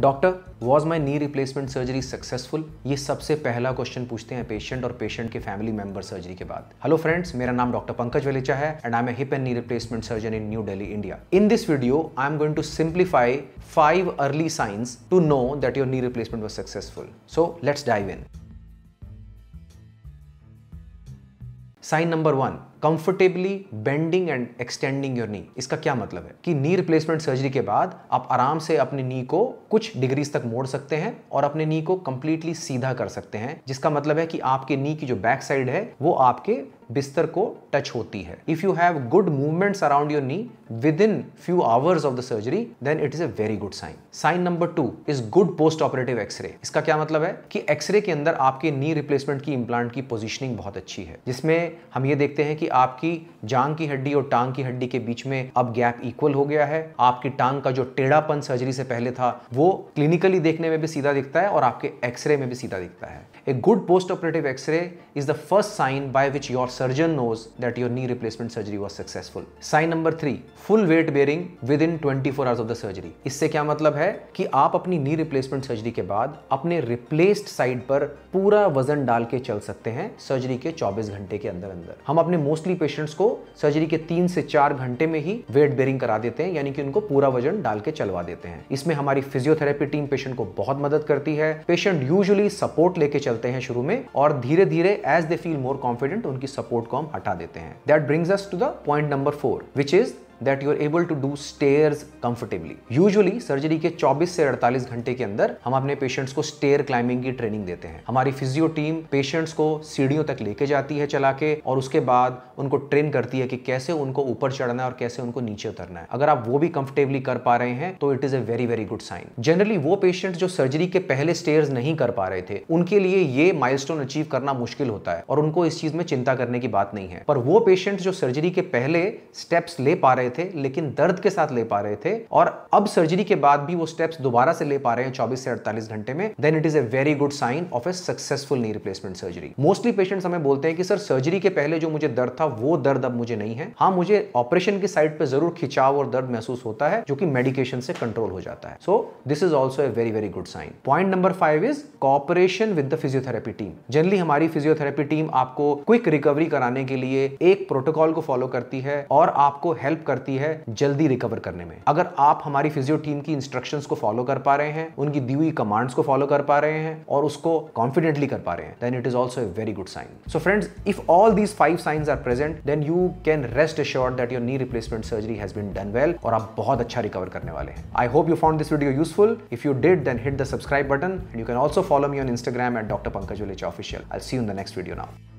doctor was my knee replacement surgery successful ये सबसे पहला क्वेश्चन पूछते हैं पेशेंट और पेशेंट के फैमिली मेंबर सर्जरी के बाद हेलो फ्रेंड्स मेरा नाम डॉक्टर पंकज वेलेचा है and I am hip and knee replacement surgeon in New Delhi India in this video I am going to simplify five early signs to know that your knee replacement was successful so let's dive in sign number one comfortably bending and extending your knee इसका क्या मतलब है कि नी replacement surgery के बाद आप आराम से अपनी नी को कुछ डिग्रीज तक मोड़ सकते हैं और अपने नी को कंप्लीटली सीधा कर सकते हैं जिसका मतलब है कि आपके नी की जो बैक साइड है वो आपके बिस्तर को टच होती है if you have good movements around your knee within few hours of the surgery then it is a very good sign sign number two is good post operative X-ray इसका क्या मतलब है कि X-ray के अंदर आपके knee replacement की implant की पोजिशनिंग बहुत अच्छी है जिसमें हम ये देखते हैं कि आपकी जांग की हड्डी और टांग की हड्डी के बीच में अब गैप इक्वल हो गया है आपकी टांग का जो टेढ़ापन सर्जरी से पहले था वो क्लिनिकली देखने में भी सीधा दिखता है और आपके एक्सरे में भी सीधा दिखता है a good post operative X-ray is the first sign by which your surgeon knows that your knee replacement surgery was successful sign number three full weight bearing within twenty four hours of the surgery इससे क्या मतलब है कि आप अपनी नी replacement surgery के बाद अपने रिप्लेस्ड साइड पर पूरा वजन डाल के चल सकते हैं सर्जरी के चौबीस घंटे के अंदर अंदर हम अपने मोस्ट मोस्टली पेशेंट्स को सर्जरी के तीन से चार घंटे में ही वेट बेरिंग करा देते हैं यानी कि उनको पूरा वजन डाल के चलवा देते हैं इसमें हमारी फिजियोथेरेपी टीम पेशेंट को बहुत मदद करती है पेशेंट यूजली सपोर्ट लेके चलते हैं शुरू में और धीरे धीरे as they feel more confident उनकी सपोर्ट को हम हटा देते हैं that brings us to the point number four which is that you are able to do stairs comfortably usually surgery के 24 से 48 घंटे के अंदर हम अपने पेशेंट्स को स्टेयर क्लाइंबिंग की ट्रेनिंग देते हैं हमारी फिजियो टीम पेशेंट्स को सीढ़ियों तक लेके जाती है चला के और उसके बाद उनको ट्रेन करती है कि कैसे उनको ऊपर चढ़ना है और कैसे उनको नीचे उतरना है अगर आप वो भी कंफर्टेबली कर पा रहे हैं तो it is a very very good sign generally वो पेशेंट जो सर्जरी के पहले स्टेयर नहीं कर पा रहे थे उनके लिए ये माइलस्टोन अचीव करना मुश्किल होता है और उनको इस चीज में चिंता करने की बात नहीं है पर वो पेशेंट जो सर्जरी के पहले स्टेप्स ले पा रहे थे लेकिन दर्द के साथ ले पा रहे थे और अब सर्जरी के बाद भी वो स्टेप्स दोबारा से ले पा रहे हैं 24 से 48 घंटे में then it is a very good sign of a successful knee replacement surgery mostly patients हमें बोलते हैं कि सर सर्जरी के पहले जो मुझे दर्द था वो दर्द अब मुझे नहीं है हाँ मुझे ऑपरेशन की साइड पर जरूर खिंचाव और दर्द महसूस होता है जो कि मेडिकेशन से कंट्रोल हो जाता है so this is also a very very good sign point number five is cooperation with the physiotherapy team generally हमारी फिजियोथेरेपी टीम आपको क्विक रिकवरी कराने के लिए एक प्रोटोकॉल को फॉलो करती है और आपको हेल्प कर करती है जल्दी रिकवर करने में अगर आप हमारी फिजियो टीम की इंस्ट्रक्शंस को फॉलो कर पा रहे हैं उनकी दी हुई कमांड्स को फॉलो कर पा रहे हैं और उसको कॉन्फिडेंटली कर पा रहे हैं then it is also a very good sign so friends if all these five signs are present then you can rest assured that your knee replacement surgery has been done well और आप बहुत अच्छा recover करने वाले हैं I hope you found this video useful if you did then hit the subscribe button and you can also follow me on Instagram at doctor Pankaj village official I see you in the next video now